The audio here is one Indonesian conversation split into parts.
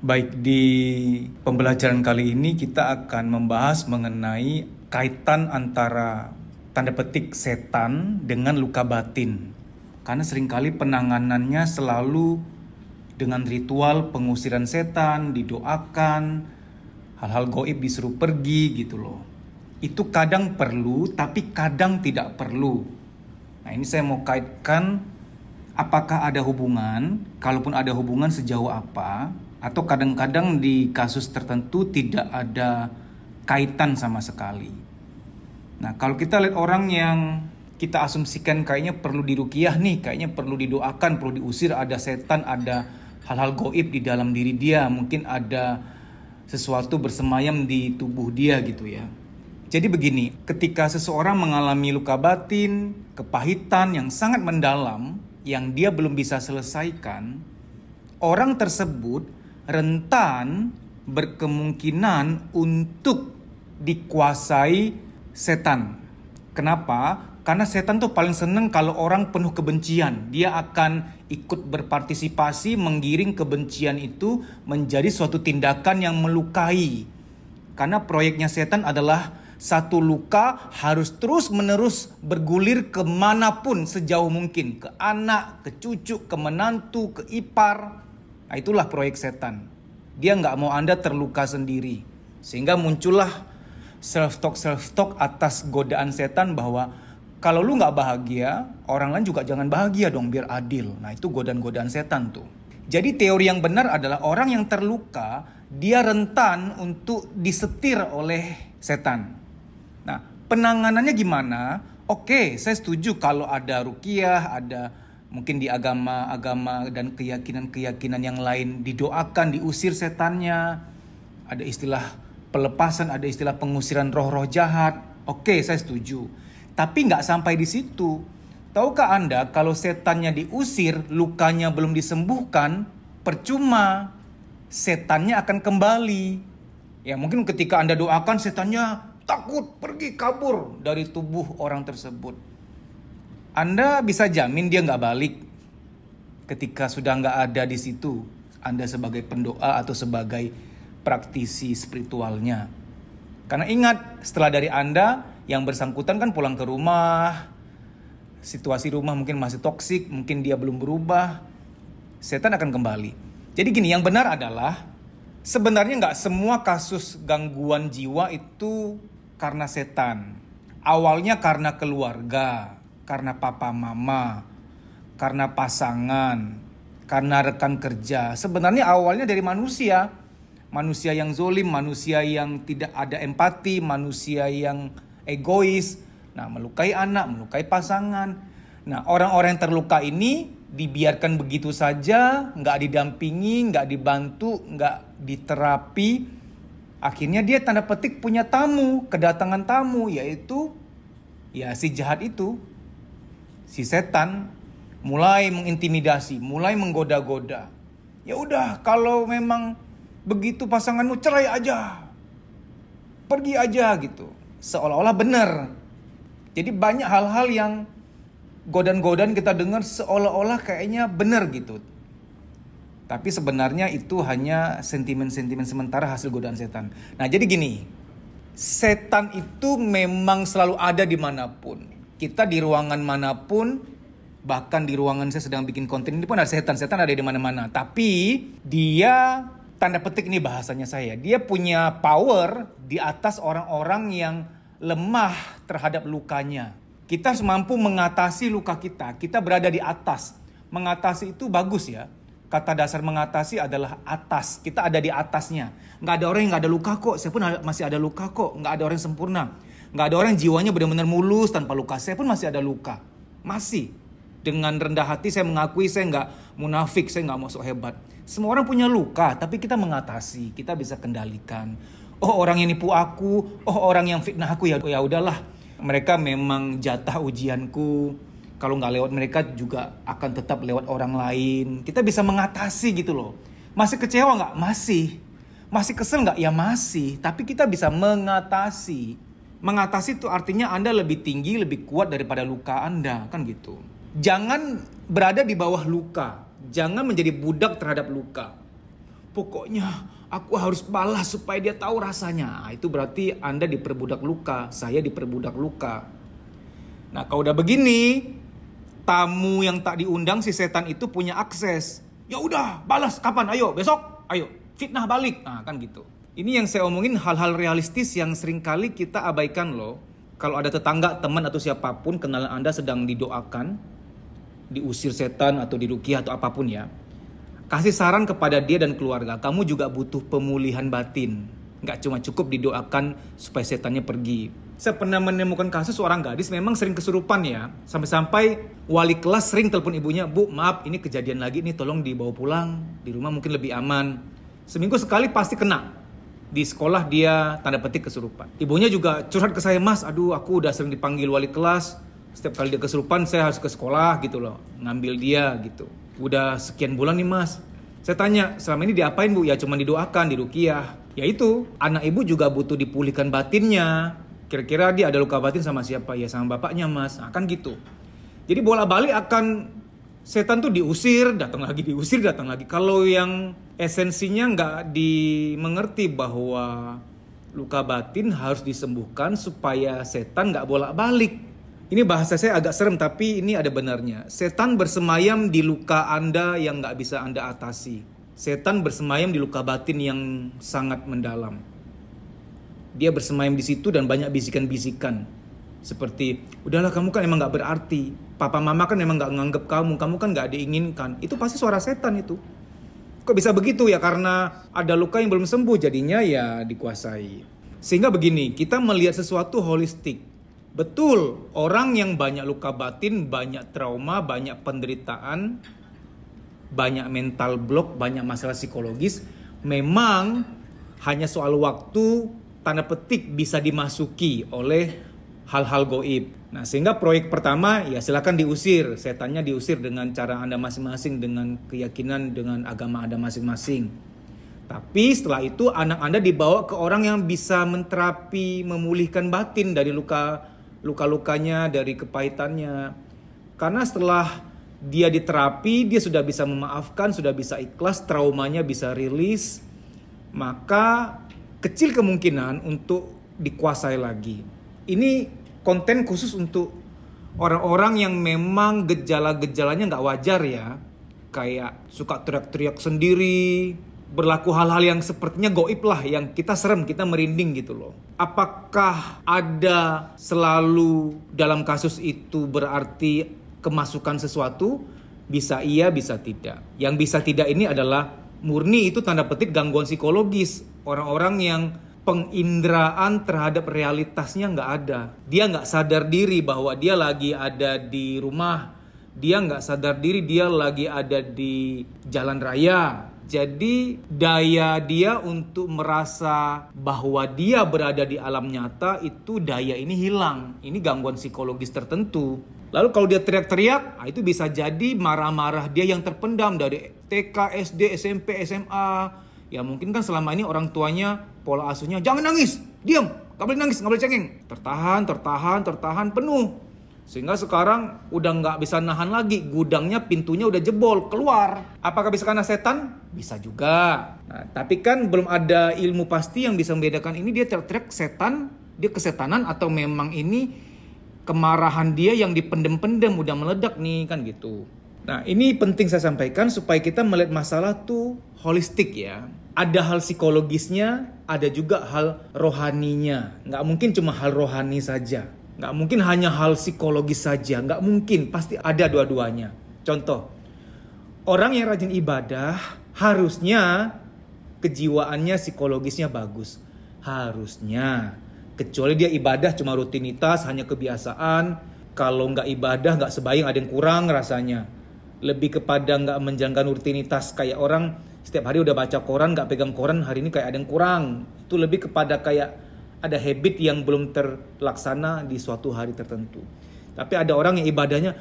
Baik, di pembelajaran kali ini kita akan membahas mengenai kaitan antara tanda petik setan dengan luka batin. Karena seringkali penanganannya selalu dengan ritual pengusiran setan, didoakan, hal-hal goib disuruh pergi gitu loh. Itu kadang perlu, tapi kadang tidak perlu. Nah ini saya mau kaitkan apakah ada hubungan, kalaupun ada hubungan sejauh apa, atau kadang-kadang di kasus tertentu tidak ada kaitan sama sekali. Nah, kalau kita lihat orang yang kita asumsikan kayaknya perlu dirukiah nih, kayaknya perlu didoakan, perlu diusir, ada setan, ada hal-hal goib di dalam diri dia, mungkin ada sesuatu bersemayam di tubuh dia gitu ya. Jadi begini, ketika seseorang mengalami luka batin, kepahitan yang sangat mendalam, yang dia belum bisa selesaikan, orang tersebut rentan berkemungkinan untuk dikuasai setan. Kenapa? Karena setan tuh paling seneng kalau orang penuh kebencian. Dia akan ikut berpartisipasi menggiring kebencian itu menjadi suatu tindakan yang melukai. Karena proyeknya setan adalah satu luka harus terus-menerus bergulir kemanapun sejauh mungkin. Ke anak, ke cucu, ke menantu, ke ipar. Nah itulah proyek setan. Dia nggak mau Anda terluka sendiri. Sehingga muncullah self-talk-self-talk atas godaan setan bahwa kalau lu nggak bahagia, orang lain juga jangan bahagia dong biar adil. Nah itu godaan-godaan setan tuh. Jadi teori yang benar adalah orang yang terluka, dia rentan untuk disetir oleh setan. Nah penanganannya gimana? Oke, saya setuju kalau ada rukiah, ada mungkin di agama-agama dan keyakinan-keyakinan yang lain didoakan diusir setannya ada istilah pelepasan ada istilah pengusiran roh-roh jahat oke saya setuju tapi nggak sampai di situ tahukah anda kalau setannya diusir lukanya belum disembuhkan percuma setannya akan kembali ya mungkin ketika anda doakan setannya takut pergi kabur dari tubuh orang tersebut anda bisa jamin dia nggak balik ketika sudah nggak ada di situ. Anda sebagai pendoa atau sebagai praktisi spiritualnya. Karena ingat, setelah dari Anda, yang bersangkutan kan pulang ke rumah, situasi rumah mungkin masih toksik, mungkin dia belum berubah, setan akan kembali. Jadi gini, yang benar adalah sebenarnya nggak semua kasus gangguan jiwa itu karena setan. Awalnya karena keluarga, karena papa mama, karena pasangan, karena rekan kerja. Sebenarnya awalnya dari manusia. Manusia yang zolim, manusia yang tidak ada empati, manusia yang egois. Nah, melukai anak, melukai pasangan. Nah, orang-orang yang terluka ini dibiarkan begitu saja, nggak didampingi, nggak dibantu, nggak diterapi. Akhirnya dia tanda petik punya tamu, kedatangan tamu, yaitu ya si jahat itu, si setan mulai mengintimidasi, mulai menggoda-goda. Ya udah, kalau memang begitu pasanganmu cerai aja. Pergi aja gitu. Seolah-olah benar. Jadi banyak hal-hal yang godan-godan kita dengar seolah-olah kayaknya benar gitu. Tapi sebenarnya itu hanya sentimen-sentimen sementara hasil godaan setan. Nah jadi gini, setan itu memang selalu ada dimanapun kita di ruangan manapun bahkan di ruangan saya sedang bikin konten ini pun ada setan setan ada di mana-mana tapi dia tanda petik ini bahasanya saya dia punya power di atas orang-orang yang lemah terhadap lukanya kita harus mampu mengatasi luka kita kita berada di atas mengatasi itu bagus ya kata dasar mengatasi adalah atas kita ada di atasnya nggak ada orang yang nggak ada luka kok saya pun masih ada luka kok nggak ada orang yang sempurna nggak ada orang jiwanya benar-benar mulus tanpa luka saya pun masih ada luka masih dengan rendah hati saya mengakui saya nggak munafik saya nggak masuk hebat semua orang punya luka tapi kita mengatasi kita bisa kendalikan oh orang yang nipu aku oh orang yang fitnah aku ya ya udahlah mereka memang jatah ujianku kalau nggak lewat mereka juga akan tetap lewat orang lain kita bisa mengatasi gitu loh masih kecewa nggak masih masih kesel nggak ya masih tapi kita bisa mengatasi Mengatasi itu artinya Anda lebih tinggi, lebih kuat daripada luka Anda, kan gitu. Jangan berada di bawah luka, jangan menjadi budak terhadap luka. Pokoknya aku harus balas supaya dia tahu rasanya. Ah, itu berarti Anda diperbudak luka, saya diperbudak luka. Nah, kalau udah begini, tamu yang tak diundang si setan itu punya akses. Ya udah, balas kapan? Ayo, besok. Ayo, fitnah balik. Nah, kan gitu. Ini yang saya omongin hal-hal realistis yang seringkali kita abaikan loh. Kalau ada tetangga, teman atau siapapun kenalan Anda sedang didoakan, diusir setan atau dirukiah atau apapun ya. Kasih saran kepada dia dan keluarga, kamu juga butuh pemulihan batin. Nggak cuma cukup didoakan supaya setannya pergi. Saya pernah menemukan kasus seorang gadis memang sering kesurupan ya. Sampai-sampai wali kelas sering telepon ibunya, Bu maaf ini kejadian lagi nih tolong dibawa pulang. Di rumah mungkin lebih aman. Seminggu sekali pasti kena di sekolah dia tanda petik kesurupan. Ibunya juga curhat ke saya, "Mas, aduh aku udah sering dipanggil wali kelas. Setiap kali dia kesurupan saya harus ke sekolah gitu loh, ngambil dia gitu. Udah sekian bulan nih, Mas." Saya tanya, "Selama ini diapain, Bu?" "Ya cuma didoakan, di dirukiah." Ya itu anak ibu juga butuh dipulihkan batinnya. Kira-kira dia ada luka batin sama siapa? Ya sama bapaknya, Mas. Akan nah, kan gitu. Jadi bola balik akan setan tuh diusir, datang lagi diusir, datang lagi. Kalau yang esensinya nggak dimengerti bahwa luka batin harus disembuhkan supaya setan nggak bolak-balik. Ini bahasa saya agak serem tapi ini ada benarnya. Setan bersemayam di luka Anda yang nggak bisa Anda atasi. Setan bersemayam di luka batin yang sangat mendalam. Dia bersemayam di situ dan banyak bisikan-bisikan. Seperti, udahlah kamu kan emang nggak berarti papa mama kan memang nggak nganggep kamu kamu kan nggak diinginkan itu pasti suara setan itu kok bisa begitu ya karena ada luka yang belum sembuh jadinya ya dikuasai sehingga begini kita melihat sesuatu holistik Betul, orang yang banyak luka batin, banyak trauma, banyak penderitaan, banyak mental block, banyak masalah psikologis, memang hanya soal waktu tanda petik bisa dimasuki oleh hal-hal goib. Nah, sehingga proyek pertama ya silakan diusir. Setannya diusir dengan cara Anda masing-masing, dengan keyakinan, dengan agama Anda masing-masing. Tapi setelah itu anak Anda dibawa ke orang yang bisa menterapi, memulihkan batin dari luka luka-lukanya, dari kepahitannya. Karena setelah dia diterapi, dia sudah bisa memaafkan, sudah bisa ikhlas, traumanya bisa rilis, maka kecil kemungkinan untuk dikuasai lagi. Ini konten khusus untuk orang-orang yang memang gejala-gejalanya nggak wajar ya kayak suka teriak-teriak sendiri berlaku hal-hal yang sepertinya goib lah yang kita serem kita merinding gitu loh apakah ada selalu dalam kasus itu berarti kemasukan sesuatu bisa iya bisa tidak yang bisa tidak ini adalah murni itu tanda petik gangguan psikologis orang-orang yang penginderaan terhadap realitasnya nggak ada. Dia nggak sadar diri bahwa dia lagi ada di rumah, dia nggak sadar diri dia lagi ada di jalan raya. Jadi daya dia untuk merasa bahwa dia berada di alam nyata itu daya ini hilang. Ini gangguan psikologis tertentu. Lalu kalau dia teriak-teriak, ah, itu bisa jadi marah-marah dia yang terpendam dari TK, SD, SMP, SMA, Ya mungkin kan selama ini orang tuanya pola asuhnya jangan nangis, diam, nggak boleh nangis, nggak boleh cengeng. Tertahan, tertahan, tertahan penuh. Sehingga sekarang udah nggak bisa nahan lagi, gudangnya pintunya udah jebol, keluar. Apakah bisa karena setan? Bisa juga. Nah, tapi kan belum ada ilmu pasti yang bisa membedakan ini dia tertrek setan, dia kesetanan atau memang ini kemarahan dia yang dipendem-pendem udah meledak nih kan gitu. Nah, ini penting saya sampaikan supaya kita melihat masalah tuh holistik ya ada hal psikologisnya, ada juga hal rohaninya. Nggak mungkin cuma hal rohani saja. Nggak mungkin hanya hal psikologis saja. Nggak mungkin, pasti ada dua-duanya. Contoh, orang yang rajin ibadah harusnya kejiwaannya psikologisnya bagus. Harusnya. Kecuali dia ibadah cuma rutinitas, hanya kebiasaan. Kalau nggak ibadah, nggak sebayang ada yang kurang rasanya. Lebih kepada nggak menjalankan rutinitas kayak orang setiap hari udah baca koran nggak pegang koran hari ini kayak ada yang kurang itu lebih kepada kayak ada habit yang belum terlaksana di suatu hari tertentu tapi ada orang yang ibadahnya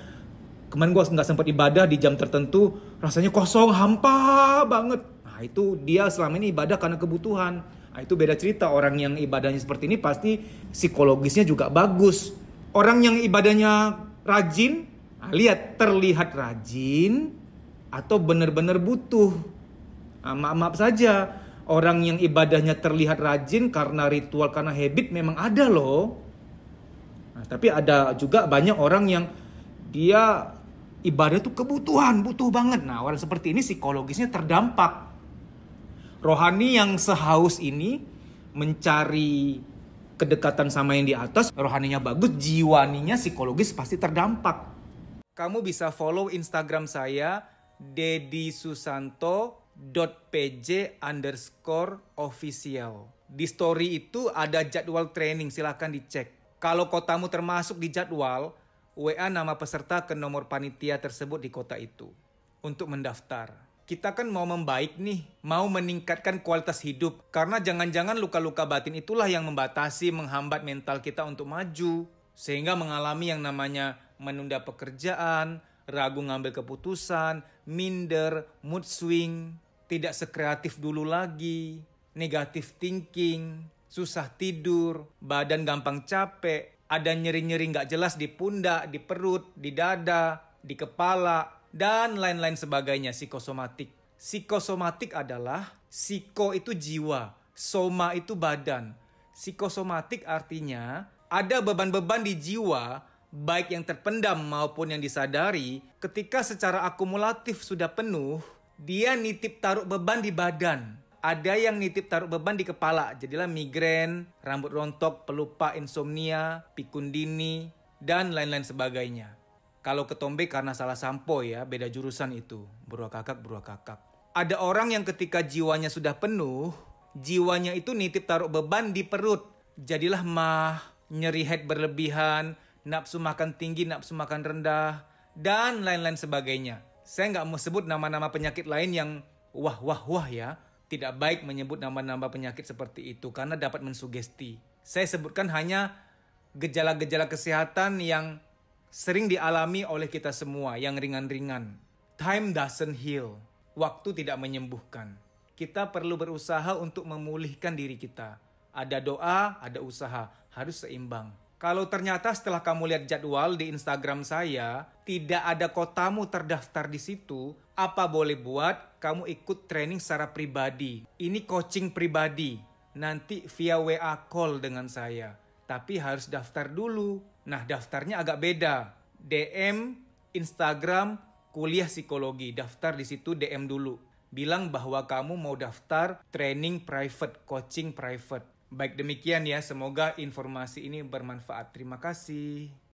kemarin gue nggak sempat ibadah di jam tertentu rasanya kosong hampa banget nah itu dia selama ini ibadah karena kebutuhan nah, itu beda cerita orang yang ibadahnya seperti ini pasti psikologisnya juga bagus orang yang ibadahnya rajin nah, lihat terlihat rajin atau benar-benar butuh Ah, maaf-maaf saja orang yang ibadahnya terlihat rajin karena ritual karena habit memang ada loh nah, tapi ada juga banyak orang yang dia ibadah itu kebutuhan butuh banget nah orang seperti ini psikologisnya terdampak rohani yang sehaus ini mencari kedekatan sama yang di atas rohaninya bagus jiwaninya psikologis pasti terdampak kamu bisa follow Instagram saya Dedi Susanto pj underscore official. Di story itu ada jadwal training, silahkan dicek. Kalau kotamu termasuk di jadwal, WA nama peserta ke nomor panitia tersebut di kota itu untuk mendaftar. Kita kan mau membaik nih, mau meningkatkan kualitas hidup. Karena jangan-jangan luka-luka batin itulah yang membatasi, menghambat mental kita untuk maju. Sehingga mengalami yang namanya menunda pekerjaan, ragu ngambil keputusan, minder, mood swing, tidak sekreatif dulu lagi, negatif thinking, susah tidur, badan gampang capek, ada nyeri-nyeri nggak jelas di pundak, di perut, di dada, di kepala, dan lain-lain sebagainya psikosomatik. Psikosomatik adalah psiko itu jiwa, soma itu badan. Psikosomatik artinya ada beban-beban di jiwa baik yang terpendam maupun yang disadari ketika secara akumulatif sudah penuh dia nitip taruh beban di badan. Ada yang nitip taruh beban di kepala, jadilah migrain, rambut rontok, pelupa, insomnia, pikun dini, dan lain-lain sebagainya. Kalau ketombe karena salah sampo ya, beda jurusan itu. Berua kakak, berua kakak. Ada orang yang ketika jiwanya sudah penuh, jiwanya itu nitip taruh beban di perut. Jadilah mah, nyeri head berlebihan, nafsu makan tinggi, nafsu makan rendah, dan lain-lain sebagainya. Saya nggak mau sebut nama-nama penyakit lain yang wah wah wah ya. Tidak baik menyebut nama-nama penyakit seperti itu karena dapat mensugesti. Saya sebutkan hanya gejala-gejala kesehatan yang sering dialami oleh kita semua yang ringan-ringan. Time doesn't heal. Waktu tidak menyembuhkan. Kita perlu berusaha untuk memulihkan diri kita. Ada doa, ada usaha, harus seimbang. Kalau ternyata setelah kamu lihat jadwal di Instagram saya, tidak ada kotamu terdaftar di situ, apa boleh buat kamu ikut training secara pribadi. Ini coaching pribadi, nanti via WA call dengan saya. Tapi harus daftar dulu. Nah, daftarnya agak beda. DM, Instagram, kuliah psikologi. Daftar di situ DM dulu. Bilang bahwa kamu mau daftar training private, coaching private Baik demikian ya, semoga informasi ini bermanfaat. Terima kasih.